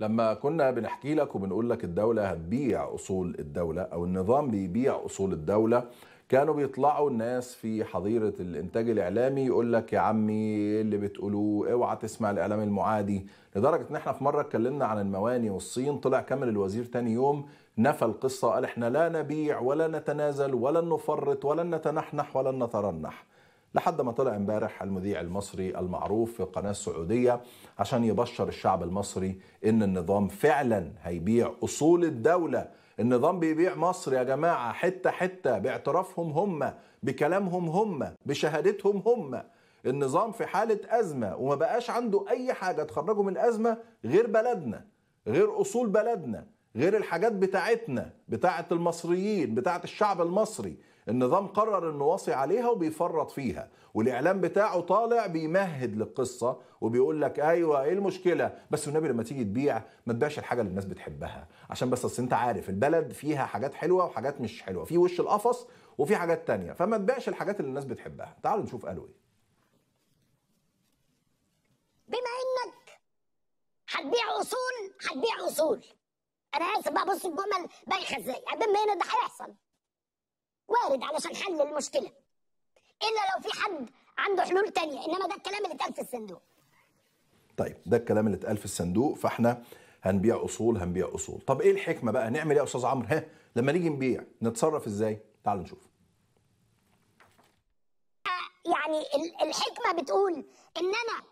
لما كنا بنحكي لك وبنقول لك الدولة هتبيع أصول الدولة أو النظام بيبيع أصول الدولة كانوا بيطلعوا الناس في حظيرة الإنتاج الإعلامي يقول لك يا عمي اللي بتقولوه اوعى تسمع الإعلام المعادي لدرجة إن إحنا في مرة اتكلمنا عن المواني والصين طلع كامل الوزير تاني يوم نفى القصة قال إحنا لا نبيع ولا نتنازل ولا نفرط ولا نتنحنح ولا نترنح لحد ما طلع امبارح المذيع المصري المعروف في القناة السعودية عشان يبشر الشعب المصري ان النظام فعلا هيبيع اصول الدولة النظام بيبيع مصر يا جماعة حتة حتة باعترافهم هم بكلامهم هم بشهادتهم هم النظام في حالة أزمة وما بقاش عنده أي حاجة تخرجه من الأزمة غير بلدنا غير أصول بلدنا غير الحاجات بتاعتنا بتاعة المصريين بتاعة الشعب المصري النظام قرر انه وصي عليها وبيفرط فيها والاعلام بتاعه طالع بيمهد للقصه وبيقول لك ايوه ايه المشكله بس والنبي لما تيجي تبيع ما تبيعش الحاجه اللي الناس بتحبها عشان بس اصل انت عارف البلد فيها حاجات حلوه وحاجات مش حلوه في وش القفص وفي حاجات تانية فما تبيعش الحاجات اللي الناس بتحبها تعالوا نشوف قالوا ايه بما انك هتبيع اصول هتبيع اصول انا اسف بقى بص الجمل بايخه ازاي بما ان ده هيحصل وارد علشان حل المشكله الا لو في حد عنده حلول تانية انما ده الكلام اللي اتقال في الصندوق طيب ده الكلام اللي اتقال في الصندوق فاحنا هنبيع اصول هنبيع اصول طب ايه الحكمه بقى نعمل ايه يا استاذ عمرو ها لما نيجي نبيع نتصرف ازاي تعالوا نشوف آه، يعني الحكمه بتقول ان انا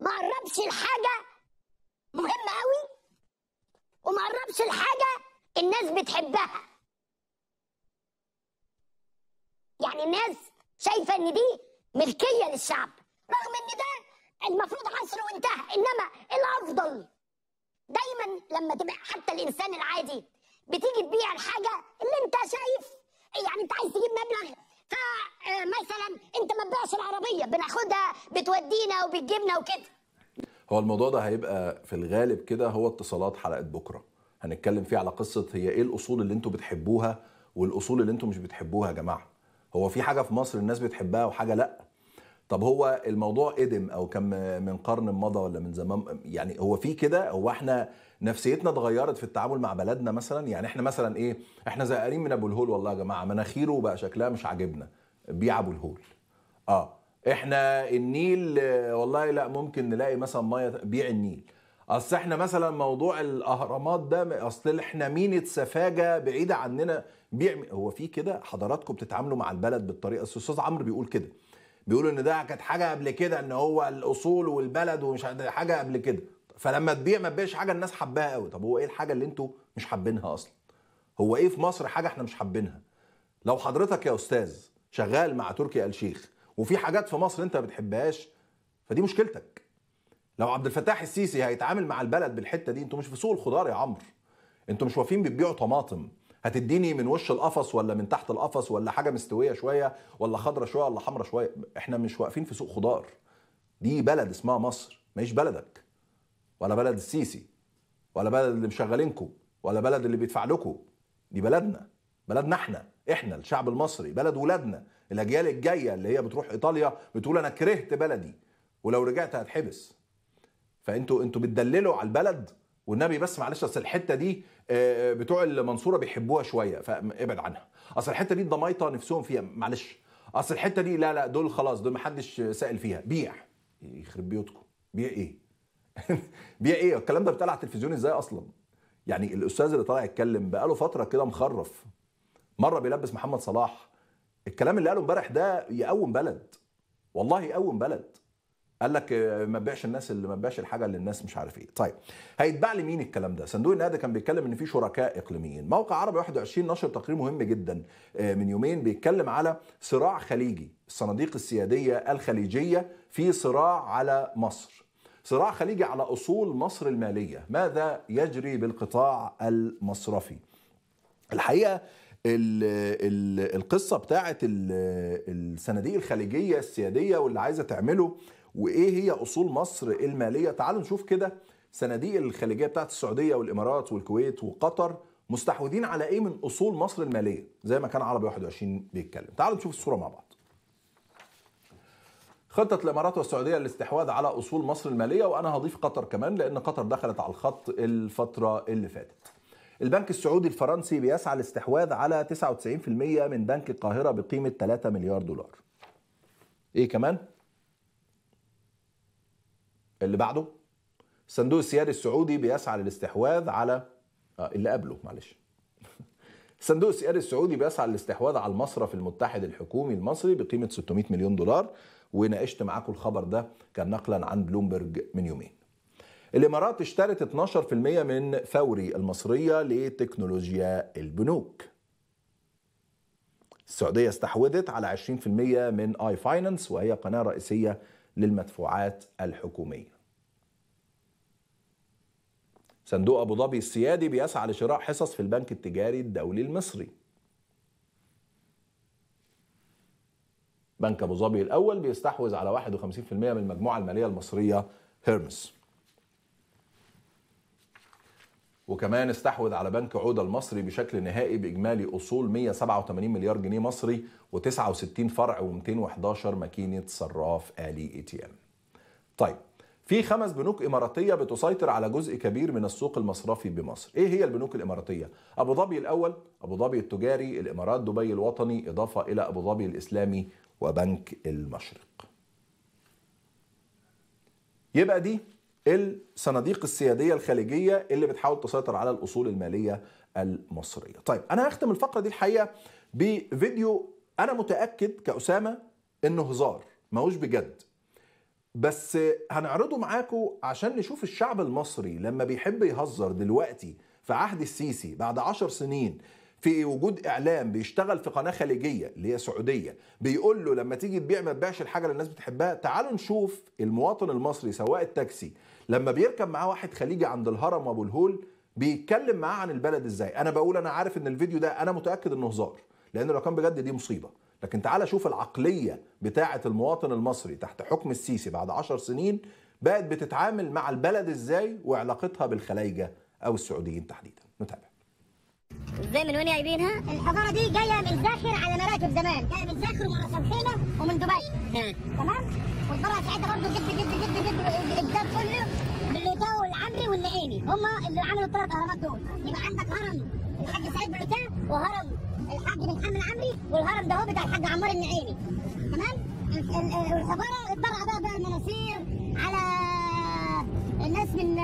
ما اقربش الحاجه مهمه قوي وما اقربش الحاجه الناس بتحبها الناس شايفه ان دي ملكيه للشعب رغم ان ده المفروض عصر وانتهى انما الافضل دايما لما تبقى حتى الانسان العادي بتيجي تبيع الحاجه اللي انت شايف يعني انت عايز تجيب مبلغ فمثلا انت ما تبيعش العربيه بناخدها بتودينا وبتجيبنا وكده هو الموضوع ده هيبقى في الغالب كده هو اتصالات حلقه بكره هنتكلم فيه على قصه هي ايه الاصول اللي انتوا بتحبوها والاصول اللي انتوا مش بتحبوها يا جماعه هو في حاجه في مصر الناس بتحبها وحاجه لا طب هو الموضوع قدم او كان من قرن مضى ولا من زمان يعني هو في كده هو احنا نفسيتنا اتغيرت في التعامل مع بلدنا مثلا يعني احنا مثلا ايه احنا زهقانين من ابو الهول والله يا جماعه مناخيره بقى شكلها مش عاجبنا بيع ابو الهول اه احنا النيل والله لا ممكن نلاقي مثلا ميه بيع النيل اصل احنا مثلا موضوع الاهرامات ده اصل احنا مينة سفاجة بعيدة عننا بيعمل هو في كده حضراتكم بتتعاملوا مع البلد بالطريقه الاستاذ عمرو بيقول كده بيقولوا ان ده كانت حاجه قبل كده ان هو الاصول والبلد ومش حاجه قبل كده فلما تبيع ما تبيعش حاجه الناس حباها قوي طب هو ايه الحاجه اللي انتوا مش حابينها اصلا هو ايه في مصر حاجه احنا مش حابينها لو حضرتك يا استاذ شغال مع تركي آل شيخ وفي حاجات في مصر انت ما بتحبهاش فدي مشكلتك لو عبد الفتاح السيسي هيتعامل مع البلد بالحته دي انتوا مش في سوق الخضار يا عمرو انتوا مش واقفين بتبيعوا طماطم هتديني من وش القفص ولا من تحت القفص ولا حاجه مستويه شويه ولا خضره شويه ولا حمراء شويه احنا مش واقفين في سوق خضار دي بلد اسمها مصر مش بلدك ولا بلد السيسي ولا بلد اللي مشغلينكم ولا بلد اللي بيدفع لكم دي بلدنا بلدنا احنا احنا الشعب المصري بلد ولادنا الاجيال الجايه اللي هي بتروح ايطاليا بتقول انا كرهت بلدي ولو رجعت هتحبس فانتوا انتوا بتدللوا على البلد والنبي بس معلش اصل الحته دي آه، آه، بتوع المنصوره بيحبوها شويه فابعد عنها اصل الحته دي الضمايطه نفسهم فيها معلش اصل الحته دي لا لا دول خلاص دول محدش سائل فيها بيع يخرب بيوتكم بيع ايه بيع ايه الكلام ده بتاع على التلفزيون ازاي اصلا يعني الاستاذ اللي طالع يتكلم بقاله فتره كده مخرف مره بيلبس محمد صلاح الكلام اللي قاله امبارح ده يقوم بلد والله يقوم بلد قال لك آه، ما تبيعش الناس اللي ما تبيعش الحاجه اللي الناس مش عارف ايه طيب هيتباع لمين الكلام ده صندوق النقد كان بيتكلم ان في شركاء اقليميين موقع عربي 21 نشر تقرير مهم جدا آه، من يومين بيتكلم على صراع خليجي الصناديق السياديه الخليجيه في صراع على مصر صراع خليجي على اصول مصر الماليه ماذا يجري بالقطاع المصرفي الحقيقه ال ال القصه بتاعه الصناديق الخليجيه السياديه واللي عايزه تعمله وايه هي اصول مصر الماليه تعالوا نشوف كده صناديق الخليجيه بتاعه السعوديه والامارات والكويت وقطر مستحوذين على ايه من اصول مصر الماليه زي ما كان عربي 21 بيتكلم تعالوا نشوف الصوره مع بعض خطة الإمارات والسعودية للاستحواذ على أصول مصر المالية وأنا هضيف قطر كمان لأن قطر دخلت على الخط الفترة اللي فاتت البنك السعودي الفرنسي بيسعى للاستحواذ على 99% من بنك القاهرة بقيمة 3 مليار دولار ايه كمان؟ اللي بعده الصندوق السيادي السعودي بيسعى للاستحواذ على آه اللي قبله معلش الصندوق السيادي السعودي بيسعى للاستحواذ على المصرف المتحد الحكومي المصري بقيمه 600 مليون دولار وناقشت معاكم الخبر ده كان نقلا عن بلومبرج من يومين الامارات اشترت 12% من فوري المصريه لتكنولوجيا البنوك السعوديه استحوذت على 20% من اي فاينانس وهي قناه رئيسيه للمدفوعات الحكوميه صندوق ابو ظبي السيادي بيسعى لشراء حصص في البنك التجاري الدولي المصري بنك ابو ظبي الاول بيستحوذ على 51% من المجموعه الماليه المصريه هيرمس وكمان استحوذ على بنك عودة المصري بشكل نهائي بإجمالي أصول 187 مليار جنيه مصري و69 فرع و211 ماكينة صراف آلي اي تي ام طيب في خمس بنوك إماراتية بتسيطر على جزء كبير من السوق المصرفي بمصر إيه هي البنوك الإماراتية؟ أبو ظبي الأول أبو ظبي التجاري الإمارات دبي الوطني إضافة إلى أبو ظبي الإسلامي وبنك المشرق يبقى دي الصناديق السياديه الخليجيه اللي بتحاول تسيطر على الاصول الماليه المصريه. طيب انا هختم الفقره دي الحقيقه بفيديو انا متاكد كاسامه انه هزار ماهوش بجد. بس هنعرضه معاكم عشان نشوف الشعب المصري لما بيحب يهزر دلوقتي في عهد السيسي بعد عشر سنين في وجود اعلام بيشتغل في قناه خليجيه اللي هي سعوديه بيقول له لما تيجي تبيع ما تبيعش الحاجه اللي الناس بتحبها تعالوا نشوف المواطن المصري سواق التاكسي لما بيركب معاه واحد خليجي عند الهرم وابو الهول بيتكلم معاه عن البلد ازاي انا بقول انا عارف ان الفيديو ده انا متاكد انه هزار لان لو كان بجد دي مصيبه لكن تعالى شوف العقليه بتاعه المواطن المصري تحت حكم السيسي بعد عشر سنين بقت بتتعامل مع البلد ازاي وعلاقتها بالخلايجه او السعوديين تحديدا نتابع ازاي من وين جايبينها؟ الحضاره دي جايه من زاخر على مراكب زمان، جايه من زاخر ومن راس الخيمه ومن دبي. تمام؟ والبره ساعتها برضه جد جد جد جد الجداد كله بلوتاه والعمري والنعيمي، هم اللي عملوا الثلاث اهرامات دول، يبقى عندك هرم الحاج سعيد بلوتاه وهرم الحاج بن محمد العمري والهرم ده هو بتاع الحاج عمار النعيمي. تمام؟ الحضاره اتبرع بقى بقى المناصير على الناس من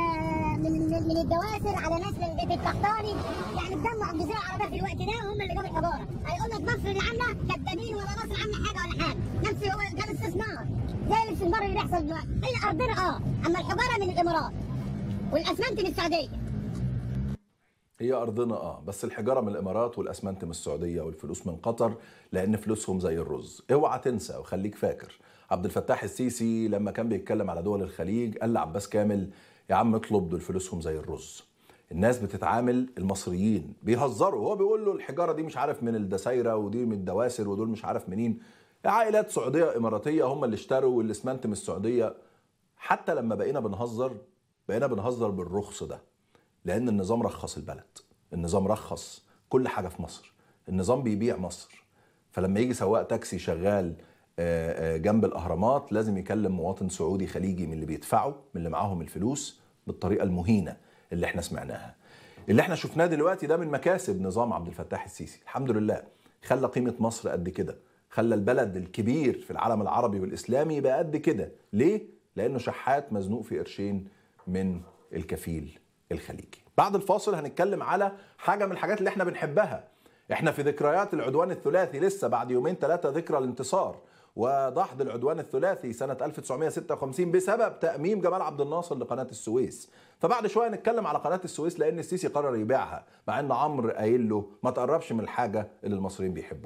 من الدواسر على ناس من بيت القحطاني يعني اتجمع الجزيره العربيه في الوقت ده هم اللي جابوا الحضاره هيقول لك مصر عامله كدابين ولا مصر عامله حاجه ولا حاجه نفس هو كان استثمار زي اللي الاستثمار اللي بيحصل دلوقتي هي ارضنا اه اما الحجاره من الامارات والاسمنت من السعوديه هي ارضنا اه بس الحجاره من الامارات والاسمنت من السعوديه والفلوس من قطر لان فلوسهم زي الرز اوعى تنسى وخليك فاكر عبد الفتاح السيسي لما كان بيتكلم على دول الخليج قال لعباس كامل يا عم اطلب دول فلوسهم زي الرز الناس بتتعامل المصريين بيهزروا هو بيقول له الحجاره دي مش عارف من الدسايره ودي من الدواسر ودول مش عارف منين عائلات سعوديه اماراتيه هم اللي اشتروا والاسمنت من السعوديه حتى لما بقينا بنهزر بقينا بنهزر بالرخص ده لان النظام رخص البلد النظام رخص كل حاجه في مصر النظام بيبيع مصر فلما يجي سواق تاكسي شغال آه، آه، جنب الاهرامات لازم يكلم مواطن سعودي خليجي من اللي بيدفعوا من اللي معاهم الفلوس بالطريقه المهينه اللي احنا سمعناها اللي احنا شفناه دلوقتي ده من مكاسب نظام عبد الفتاح السيسي الحمد لله خلى قيمه مصر قد كده خلى البلد الكبير في العالم العربي والاسلامي يبقى قد كده ليه لانه شحات مزنوق في قرشين من الكفيل الخليجي بعد الفاصل هنتكلم على حاجه من الحاجات اللي احنا بنحبها احنا في ذكريات العدوان الثلاثي لسه بعد يومين ثلاثه ذكرى الانتصار ودحض العدوان الثلاثي سنة 1956 بسبب تأميم جمال عبد الناصر لقناة السويس فبعد شوية نتكلم على قناة السويس لأن السيسي قرر يبيعها مع أن عمرو قايل له ما تقربش من الحاجة اللي المصريين بيحبوها